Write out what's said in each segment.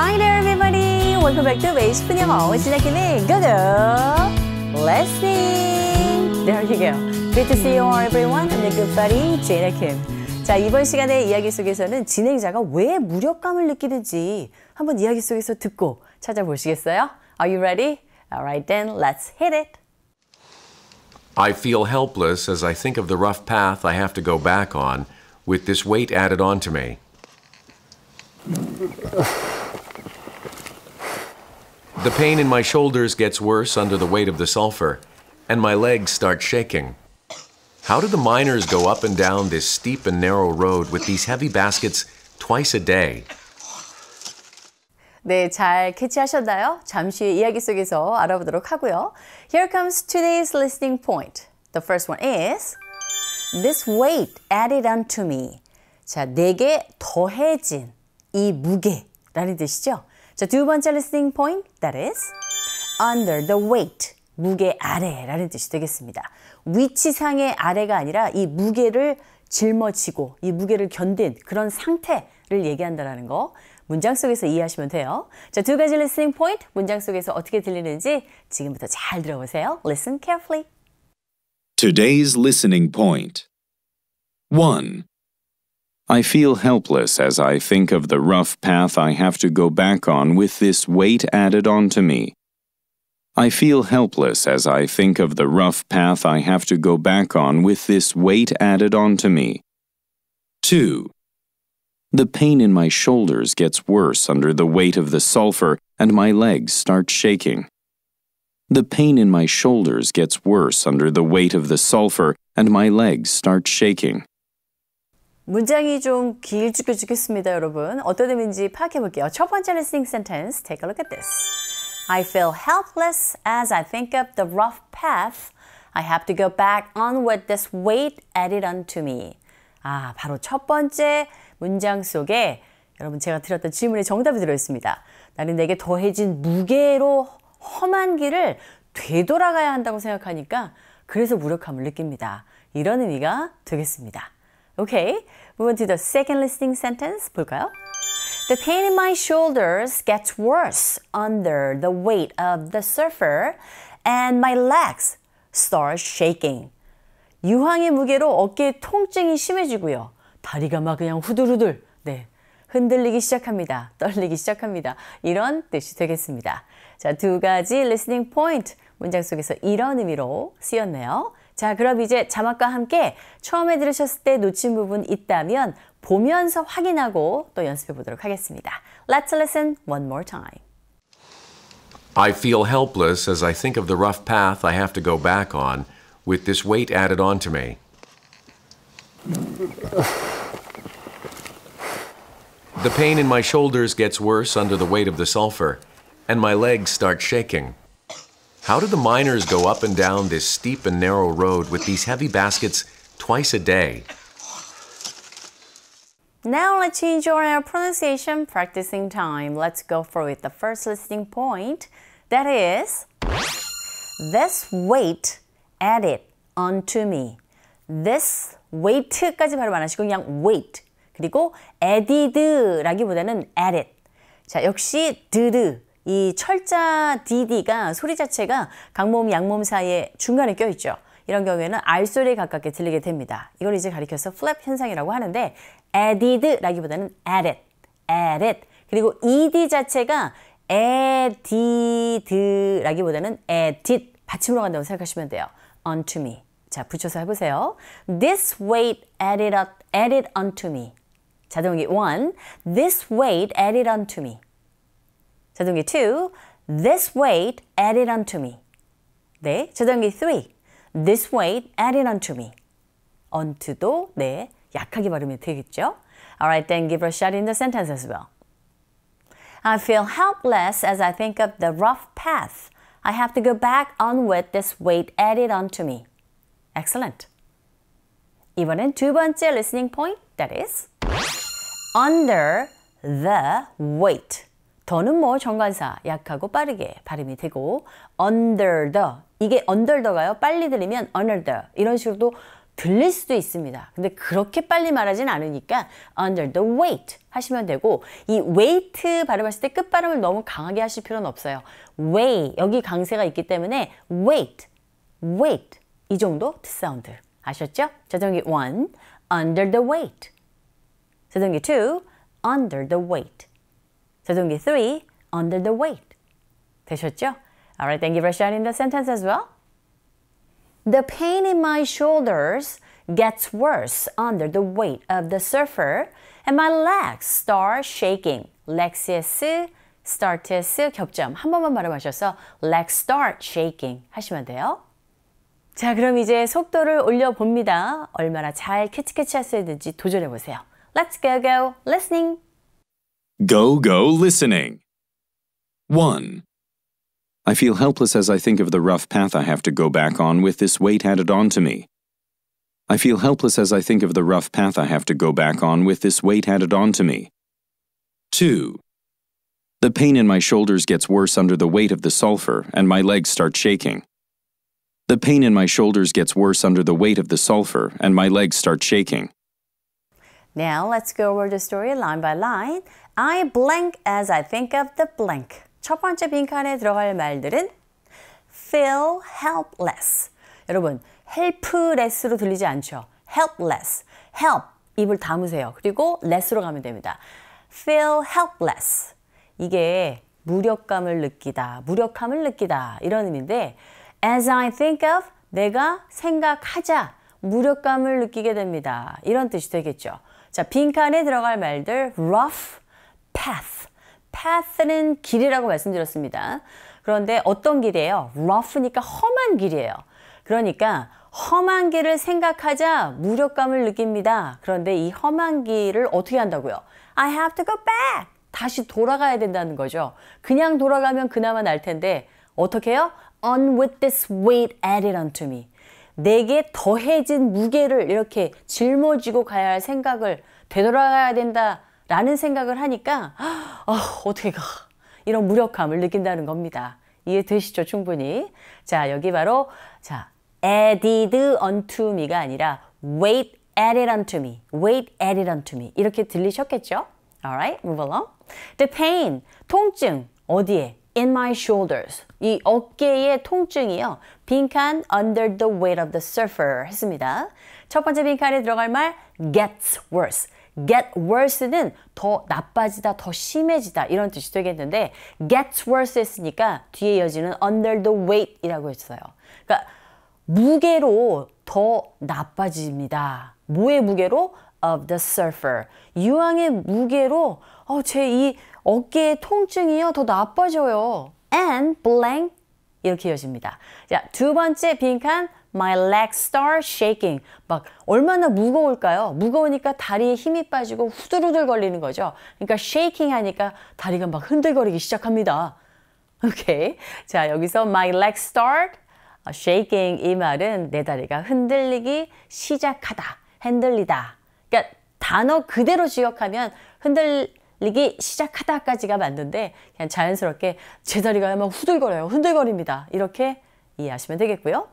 Hi there, everybody. Welcome back to 매일 10분 영어 진학기는 고고. Let's sing. There you go. Good to see you all, everyone. I'm your good buddy, Jana Kim. 자, 이번 시간의 이야기 속에서는 진행자가 왜 무력감을 느끼는지 한번 이야기 속에서 듣고 찾아보시겠어요? Are you ready? Alright then, let's hit it. I feel helpless as I think of the rough path I have to go back on with this weight added on to me. The pain in my shoulders gets worse under the weight of the sulfur, and my legs start shaking. How do the miners go up and down this steep and narrow road with these heavy baskets twice a day? 네, 잘 캐치하셨나요? 잠시 이야기 속에서 알아보도록 하고요. Here comes today's listening point. The first one is This weight added unto me. 자, 내게 더해진 이 무게라는 뜻이죠. 자, 두 번째 listening point, that is under the weight. 무게 아래라는 뜻이 되겠습니다. 위치상의 아래가 아니라 이 무게를 짊어지고 이 무게를 견딘 그런 상태를 얘기한다라는 거 문장 속에서 이해하시면 돼요. 자, 두 가지 listening point 문장 속에서 어떻게 들리는지 지금부터 잘 들어보세요. Listen carefully. Today's listening point. 1. I feel helpless as I think of the rough path I have to go back on with this weight added onto me. I feel helpless as I think of the rough path I have to go back on with this weight added onto me. 2. The pain in my shoulders gets worse under the weight of the sulfur and my legs start shaking. The pain in my shoulders gets worse under the weight of the sulfur and my legs start shaking. 문장이 좀길쭉해 지겠습니다, 여러분. 어떤 의미인지 파악해 볼게요. 첫 번째 listening sentence, take a look at this. I feel helpless as I think of the rough path I have to go back on with this weight added onto me. 아, 바로 첫 번째 문장 속에 여러분 제가 드렸던 질문의 정답이 들어 있습니다. 나는 내게 더해진 무게로 험한 길을 되돌아가야 한다고 생각하니까 그래서 무력함을 느낍니다. 이런 의미가 되겠습니다. Okay, move on to the second listening sentence 볼까요? The pain in my shoulders gets worse under the weight of the surfer and my legs start shaking. 유황의 무게로 어깨 통증이 심해지고요. 다리가 막 그냥 후들후들 네, 흔들리기 시작합니다. 떨리기 시작합니다. 이런 뜻이 되겠습니다. 자, 두 가지 리스닝 포인트 문장 속에서 이런 의미로 쓰였네요. 자, 그럼 이제 자막과 함께 처음에 들으셨을 때 놓친 부분 있다면 보면서 확인하고 또 연습해 보도록 하겠습니다. Let's listen one more time. I feel helpless as I think of the rough path I have to go back on with this weight added on to me. The pain in my shoulders gets worse under the weight of the sulfur, and my legs start shaking. How do the miners go up and down this steep and narrow road with these heavy baskets twice a day? Now let's change our pronunciation practicing time. Let's go for it. The first listening point that is this weight added onto me. This weight까지 발음 안 하시고 그냥 weight 그리고 added라기보다는 added. 자 역시 드르 이 철자 DD가 소리 자체가 강몸양몸 사이에 중간에 껴있죠. 이런 경우에는 알소리에 가깝게 들리게 됩니다. 이걸 이제 가리켜서 플랩 현상이라고 하는데 added라기보다는 added, added. 그리고 ed 자체가 added라기보다는 added 받침으로 간다고 생각하시면 돼요. onto me. 자, 붙여서 해보세요. This weight added, added onto me. 자동기 1. This weight added onto me. 자동기 2. This weight added unto me. 네. 자동기 3. This weight added unto me. unto도 네. 약하게 발음이 되겠죠? Alright, then give a shot in the sentence as well. I feel helpless as I think of the rough path I have to go back on with this weight added onto me. Excellent. 이번엔 두 번째 listening point, that is under the weight. 더는 뭐 정관사 약하고 빠르게 발음이 되고 under the 이게 under the가요. 빨리 들리면 under the 이런 식으로도 들릴 수도 있습니다. 근데 그렇게 빨리 말하진 않으니까 under the weight 하시면 되고 이 weight 발음하실 때 끝 발음을 너무 강하게 하실 필요는 없어요. w e i 여기 강세가 있기 때문에 weight, weight 이 정도 t 사운드 아셨죠? 자전기 1 under the weight 자전기 2 under the weight 제동기 3, under the weight. 되셨죠? Alright, thank you for sharing the sentence as well. The pain in my shoulders gets worse under the weight of the surfer and my legs start shaking. Lexius, starts 겹점 한 번만 발음하셔서 legs start shaking 하시면 돼요. 자, 그럼 이제 속도를 올려봅니다. 얼마나 잘 캐치캐치 할수 있는지 도전해보세요. Let's go go listening! Go, go listening. 1. I feel helpless as I think of the rough path I have to go back on with this weight added on to me. I feel helpless as I think of the rough path I have to go back on with this weight added on to me. 2. The pain in my shoulders gets worse under the weight of the sulfur, and my legs start shaking. The pain in my shoulders gets worse under the weight of the sulfur, and my legs start shaking. Now let's go over the story line by line I blank as I think of the blank. 첫 번째 빈칸에 들어갈 말들은 feel helpless. 여러분, helpless로 들리지 않죠? helpless. help. 입을 담으세요. 그리고 less로 가면 됩니다. feel helpless. 이게 무력감을 느끼다, 무력함을 느끼다 이런 의미인데 as I think of 내가 생각하자 무력감을 느끼게 됩니다. 이런 뜻이 되겠죠. 자, 빈칸에 들어갈 말들 rough path. path는 길이라고 말씀드렸습니다. 그런데 어떤 길이에요? rough니까 험한 길이에요. 그러니까 험한 길을 생각하자 무력감을 느낍니다. 그런데 이 험한 길을 어떻게 한다고요? I have to go back. 다시 돌아가야 된다는 거죠. 그냥 돌아가면 그나마 날 텐데 어떻게 해요? On with this weight added onto me. 내게 더해진 무게를 이렇게 짊어지고 가야 할 생각을 되돌아가야 된다. 라는 생각을 하니까 어, 어떻게 가 이런 무력감을 느낀다는 겁니다. 이해되시죠? 충분히. 자 여기 바로 자 added unto me가 아니라 wait added unto me, wait added unto me 이렇게 들리셨겠죠? Alright, move along. The pain, 통증 어디에? in my shoulders. 이 어깨의 통증이요. 빈칸 under the weight of the surfer 했습니다. 첫 번째 빈칸에 들어갈 말 gets worse. get worse는 더 나빠지다, 더 심해지다 이런 뜻이 되겠는데 gets worse 했으니까 뒤에 이어지는 under the weight이라고 했어요. 그러니까 무게로 더 나빠집니다. 뭐의 무게로? of the surfer. 유황의 무게로 어, 제이 어깨의 통증이요 더 나빠져요. and blank 이렇게 이어집니다. 자, 두 번째 빈칸 My legs start shaking. 막 얼마나 무거울까요? 무거우니까 다리에 힘이 빠지고 후들후들 걸리는 거죠. 그러니까 shaking 하니까 다리가 막 흔들거리기 시작합니다. 오케이. 자, 여기서 my legs start shaking 이 말은 내 다리가 흔들리기 시작하다. 흔들리다. 그러니까 단어 그대로 지역하면 흔들리기 시작하다까지가 맞는데 그냥 자연스럽게 제 다리가 막 후들거려요. 흔들거립니다. 이렇게 이해하시면 되겠고요.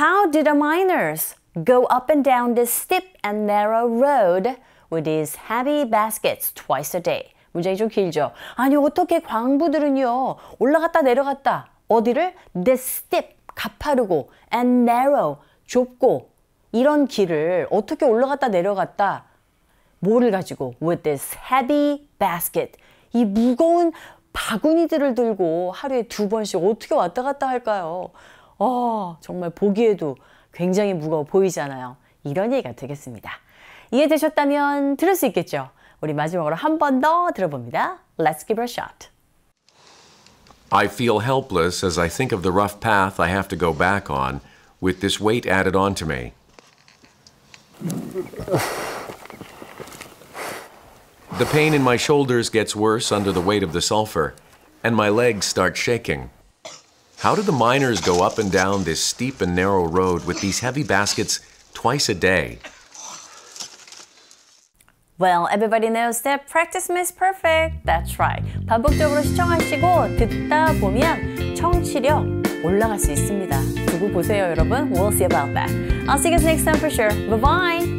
How did the miners go up and down this steep and narrow road with these heavy baskets twice a day? 문장이 좀 길죠. 아니 어떻게 광부들은요 올라갔다 내려갔다 어디를 this steep 가파르고 and narrow 좁고 이런 길을 어떻게 올라갔다 내려갔다 뭐를 가지고 with this heavy basket 이 무거운 바구니들을 들고 하루에 두 번씩 어떻게 왔다 갔다 할까요? 어, 정말 보기에도 굉장히 무거워 보이잖아요. 이런 얘기가 되겠습니다. 이해되셨다면 들을 수 있겠죠? 우리 마지막으로 한 번 더 들어봅니다. Let's give it a shot. I feel helpless as I think of the rough path I have to go back on with this weight added on to me. The pain in my shoulders gets worse under the weight of the sulfur, and my legs start shaking. How do the miners go up and down this steep and narrow road with these heavy baskets twice a day? Well, everybody knows that practice makes perfect. That's right. 반복적으로 시청하시고 듣다 보면 청취력 올라갈 수 있습니다. 두고 보세요, 여러분. We'll see about that. I'll see you guys next time for sure. Bye-bye.